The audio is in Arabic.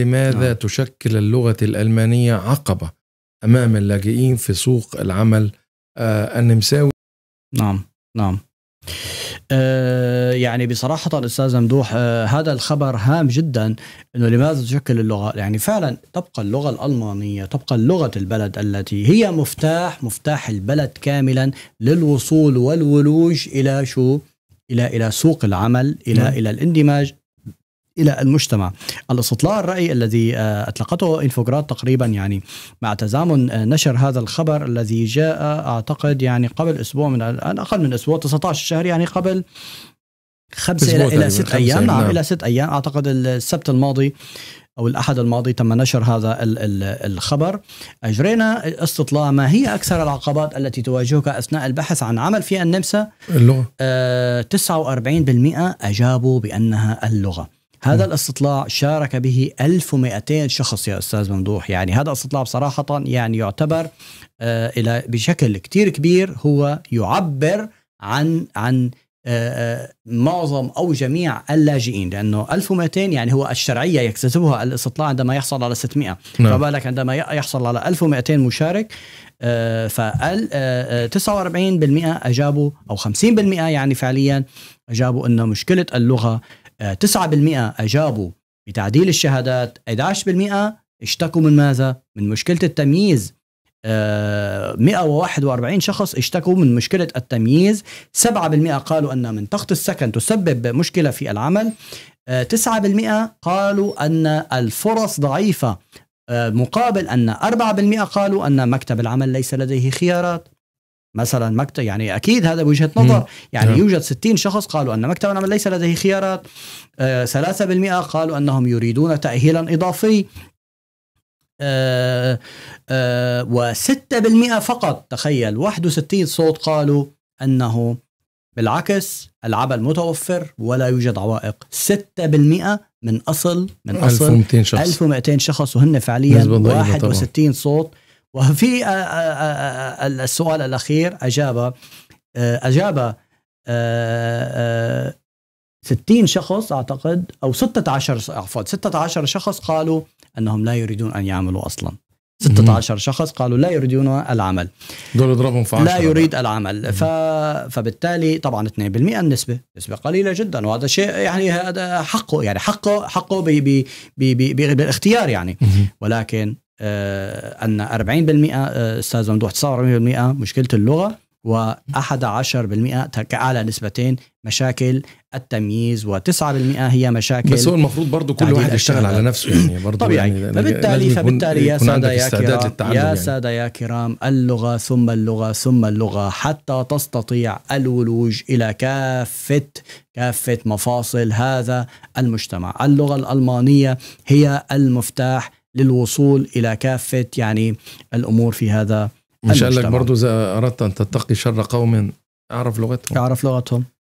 لماذا نعم. تشكل اللغة الألمانية عقبة أمام اللاجئين في سوق العمل آه النمساوي نعم نعم آه يعني بصراحة الأستاذ ممدوح آه هذا الخبر هام جدا أنه لماذا تشكل اللغة يعني فعلا تبقى اللغة الألمانية تبقى لغة البلد التي هي مفتاح مفتاح البلد كاملا للوصول والولوج إلى شو إلى إلى سوق العمل إلى نعم. إلى الاندماج الى المجتمع. الاستطلاع الراي الذي آه، اطلقته انفوجراد تقريبا يعني مع تزامن آه، نشر هذا الخبر الذي جاء اعتقد يعني قبل اسبوع من آه، اقل من اسبوع 19 شهر يعني قبل خمسة إلى, إلى ست أيام نعم،, نعم, إلى ست أيام أعتقد السبت الماضي أو الأحد الماضي تم نشر هذا الـ الـ الخبر أجرينا استطلاع ما هي أكثر العقبات التي تواجهك أثناء البحث عن عمل في النمسا اللغة آه 49% أجابوا بأنها اللغة هذا الاستطلاع شارك به 1200 شخص يا استاذ ممدوح يعني هذا الاستطلاع بصراحه يعني يعتبر آه، الى بشكل كثير كبير هو يعبر عن عن آه، آه، معظم او جميع اللاجئين لانه 1200 يعني هو الشرعيه يكتسبها الاستطلاع عندما يحصل على 600 نعم. فبالك عندما يحصل على 1200 مشارك فال 49% اجابوا او 50% يعني فعليا اجابوا انه مشكله اللغه 9% آه، أجابوا بتعديل الشهادات 11% اشتكوا من ماذا؟ من مشكلة التمييز 141 آه، شخص اشتكوا من مشكلة التمييز 7% قالوا أن منطقة السكن تسبب مشكلة في العمل 9% آه، قالوا أن الفرص ضعيفة مقابل أن 4% قالوا أن مكتب العمل ليس لديه خيارات مثلا مكتب يعني اكيد هذا بوجهه نظر يعني مم. نعم. يوجد 60 شخص قالوا ان مكتب العمل ليس لديه خيارات آه 3% قالوا انهم يريدون تاهيلا اضافي آه آه و6% فقط تخيل 61 صوت قالوا انه بالعكس العمل متوفر ولا يوجد عوائق 6% من اصل من اصل 1200 شخص 1200 شخص وهن فعليا 61 صوت وفي آه، آه، آه، السؤال الاخير اجاب اجاب 60 شخص اعتقد او 16 عفوا 16 شخص قالوا انهم لا يريدون ان يعملوا اصلا 16 شخص قالوا لا يريدون العمل دول اضربهم في 10 لا يريد العمل ف... فبالتالي طبعا 2% النسبه نسبه قليله جدا وهذا شيء يعني هذا حقه يعني حقه حقه ب... ب... ب... ب... بالاختيار يعني ولكن آه، ان 40% آه، استاذ ممدوح 49% مشكله اللغه و11% كاعلى نسبتين مشاكل التمييز و9% هي مشاكل بس هو المفروض برضه كل واحد يشتغل على نفسه يعني برضه طبيعي يعني فبالتالي فبالتالي يا ساده يا كرام يا يعني. ساده يا كرام اللغه ثم اللغه ثم اللغه حتى تستطيع الولوج الى كافه كافه مفاصل هذا المجتمع اللغه الالمانيه هي المفتاح للوصول الى كافه يعني الامور في هذا ان شاء الله برضه اذا اردت ان تتقي شر قوم اعرف لغتهم اعرف لغتهم